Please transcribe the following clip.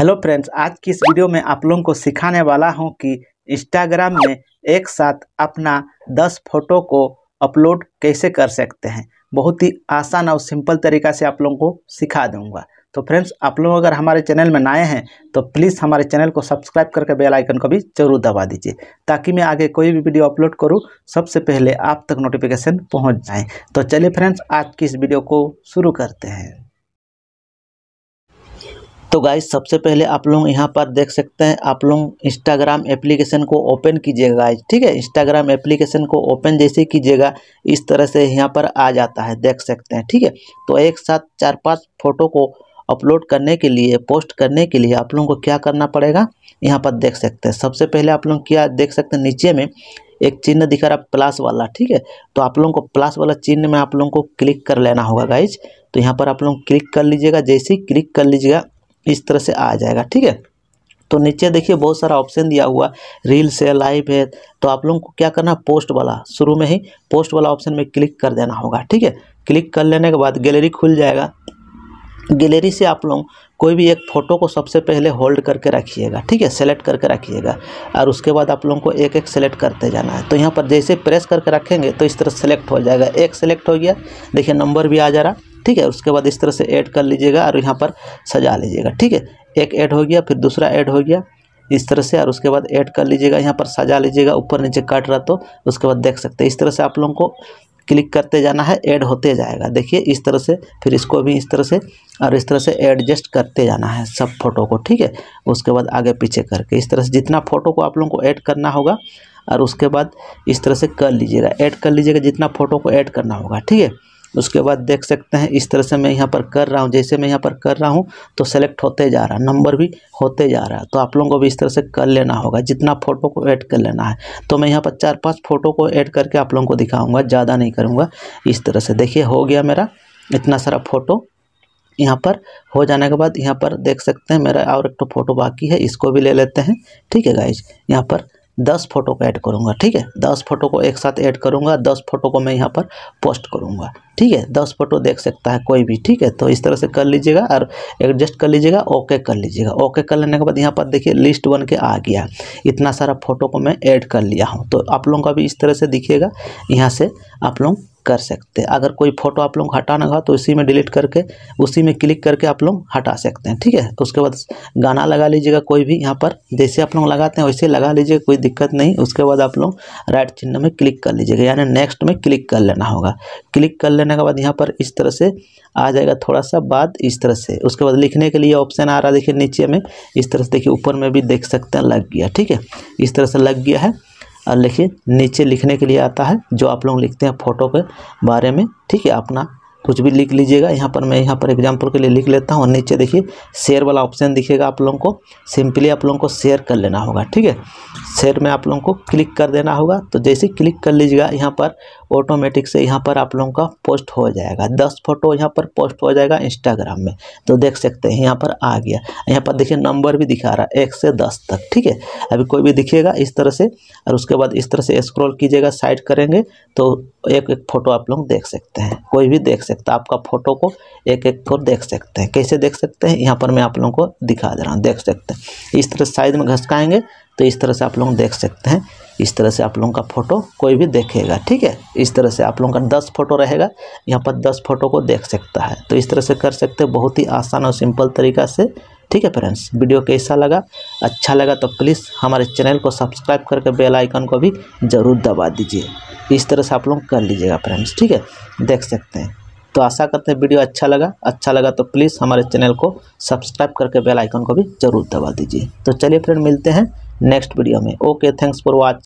hello friends आज की इस वीडियो में आप लोगों को सिखाने वाला हूं कि इंस्टाग्राम में एक साथ अपना 10 फोटो को अपलोड कैसे कर सकते हैं बहुत ही आसान और सिंपल तरीका से आप लोगों को सिखा दूंगा तो फ्रेंड्स आप लोग अगर हमारे चैनल में नए हैं तो प्लीज़ हमारे चैनल को सब्सक्राइब करके बेल आइकन को भी जरूर दबा दीजिए ताकि मैं आगे कोई भी वीडियो अपलोड करूँ सबसे पहले आप तक नोटिफिकेशन पहुँच जाएँ तो चलिए फ्रेंड्स आज की इस वीडियो को शुरू करते हैं तो गाइस सबसे पहले आप लोग यहाँ पर देख सकते हैं आप लोग इंस्टाग्राम एप्लीकेशन को ओपन कीजिएगा गाइस ठीक है इंस्टाग्राम एप्लीकेशन को ओपन जैसे कीजिएगा इस तरह से यहाँ पर आ जाता है देख सकते हैं ठीक है तो एक साथ चार पाँच फोटो को अपलोड करने के लिए पोस्ट करने के लिए आप लोगों को क्या करना पड़ेगा यहाँ पर देख सकते हैं सबसे पहले आप लोग क्या देख सकते हैं नीचे में एक चिन्ह दिखा रहा प्लस वाला ठीक है तो आप लोगों को प्लस वाला चिन्ह में आप लोगों को क्लिक कर लेना होगा गाइज तो यहाँ पर आप लोग क्लिक कर लीजिएगा जैसे ही क्लिक कर लीजिएगा इस तरह से आ जाएगा ठीक है तो नीचे देखिए बहुत सारा ऑप्शन दिया हुआ रील्स है लाइव है तो आप लोगों को क्या करना पोस्ट वाला शुरू में ही पोस्ट वाला ऑप्शन में क्लिक कर देना होगा ठीक है क्लिक कर लेने के बाद गैलरी खुल जाएगा गैलरी से आप लोग कोई भी एक फ़ोटो को सबसे पहले होल्ड करके रखिएगा ठीक है सेलेक्ट करके रखिएगा और उसके बाद आप लोगों को एक एक सेलेक्ट करते जाना है तो यहाँ पर जैसे प्रेस करके रखेंगे तो इस तरह सेलेक्ट हो जाएगा एक सेलेक्ट हो गया देखिए नंबर भी आ जा रहा ठीक है उसके बाद इस तरह से ऐड कर लीजिएगा और यहाँ पर सजा लीजिएगा ठीक है एक ऐड हो गया फिर दूसरा ऐड हो गया इस तरह से और उसके बाद ऐड कर लीजिएगा यहाँ पर सजा लीजिएगा ऊपर नीचे काट रहा तो उसके बाद देख सकते हैं इस तरह से आप लोगों को क्लिक करते जाना है ऐड होते जाएगा देखिए इस तरह से फिर इसको भी इस तरह से और इस तरह से एडजस्ट करते जाना है सब फोटो को ठीक है उसके बाद आगे पीछे करके इस तरह से जितना फ़ोटो को आप लोगों को ऐड करना होगा और उसके बाद इस तरह से कर लीजिएगा ऐड कर लीजिएगा जितना फ़ोटो को ऐड करना होगा ठीक है उसके बाद देख सकते हैं इस तरह से मैं यहाँ पर कर रहा हूँ जैसे मैं यहाँ पर कर रहा हूँ तो सेलेक्ट होते जा रहा है नंबर भी होते जा रहा है तो आप लोगों को भी इस तरह से कर लेना होगा जितना फ़ोटो को ऐड कर लेना है तो मैं यहाँ पर चार पाँच फ़ोटो को ऐड करके आप लोगों को दिखाऊँगा ज़्यादा नहीं करूँगा इस तरह से देखिए हो गया मेरा इतना सारा फ़ोटो यहाँ पर हो जाने के बाद यहाँ पर देख सकते हैं मेरा और एक तो फ़ोटो बाकी है इसको भी ले लेते हैं ठीक है गाइज यहाँ पर दस फोटो को ऐड करूँगा ठीक है दस फोटो को एक साथ ऐड करूँगा दस फोटो को मैं यहाँ पर पोस्ट करूँगा ठीक है दस फोटो देख सकता है कोई भी ठीक है तो इस तरह से कर लीजिएगा और एडजस्ट कर लीजिएगा ओके कर लीजिएगा ओके कर लेने के बाद यहाँ पर देखिए लिस्ट बन के आ गया इतना सारा फोटो को मैं ऐड कर लिया हूँ तो आप लोगों का भी इस तरह से दिखिएगा यहाँ से आप लोग कर सकते हैं अगर कोई फ़ोटो आप लोग हटाना हो तो उसी में डिलीट करके उसी में क्लिक करके आप लोग हटा सकते हैं ठीक है उसके बाद गाना लगा लीजिएगा कोई भी यहाँ पर जैसे आप लोग लगाते हैं वैसे लगा लीजिएगा कोई दिक्कत नहीं उसके बाद आप लोग राइट चिन्ह में क्लिक कर लीजिएगा यानी नेक्स्ट में क्लिक कर लेना होगा क्लिक कर लेने के बाद यहाँ पर इस तरह से आ जाएगा थोड़ा सा बाद इस तरह से उसके बाद लिखने के लिए ऑप्शन आ रहा है देखिए नीचे में इस तरह से देखिए ऊपर में भी देख सकते हैं लग गया ठीक है इस तरह से लग गया है और लिखिए नीचे लिखने के लिए आता है जो आप लोग लिखते हैं फोटो के बारे में ठीक है अपना कुछ भी लिख लीजिएगा यहाँ पर मैं यहाँ पर एग्जाम्पल के लिए लिख लेता हूँ और नीचे देखिए शेयर वाला ऑप्शन दिखेगा आप लोगों को सिंपली आप लोगों को शेयर कर लेना होगा ठीक है शेयर में आप लोगों को क्लिक कर देना होगा तो जैसे क्लिक कर लीजिएगा यहाँ पर ऑटोमेटिक से यहाँ पर आप लोगों का पोस्ट हो जाएगा दस फोटो यहाँ पर पोस्ट हो जाएगा इंस्टाग्राम में तो देख सकते हैं यहाँ पर आ गया यहाँ पर देखिए नंबर भी दिखा रहा है एक से दस तक ठीक है अभी कोई भी दिखेगा इस तरह से और उसके बाद इस तरह से स्क्रॉल कीजिएगा साइड करेंगे तो एक एक फ़ोटो आप लोग देख सकते हैं कोई भी देख सकते हैं आपका फोटो को एक एक को तो देख सकते हैं कैसे देख सकते हैं यहाँ पर मैं आप लोगों को दिखा दे रहा हूँ देख सकते हैं इस तरह साइज में घसकाएंगे तो इस तरह से आप लोग देख सकते हैं इस तरह से आप लोगों का फोटो कोई भी देखेगा ठीक है इस तरह से आप लोगों का दस फोटो रहेगा यहाँ पर दस फोटो को देख सकता है तो इस तरह से कर सकते हैं बहुत ही आसान और सिंपल तरीका से ठीक है फ्रेंड्स वीडियो कैसा लगा अच्छा लगा तो प्लीज़ हमारे चैनल को सब्सक्राइब करके बेल आइकन को भी ज़रूर दबा दीजिए इस तरह से आप लोग कर लीजिएगा फ्रेंड्स ठीक है देख सकते हैं तो आशा करते हैं वीडियो अच्छा लगा अच्छा लगा तो प्लीज़ हमारे चैनल को सब्सक्राइब करके बेल आइकन को भी जरूर दबा दीजिए तो चलिए फ्रेंड मिलते हैं नेक्स्ट वीडियो में ओके थैंक्स फॉर वॉच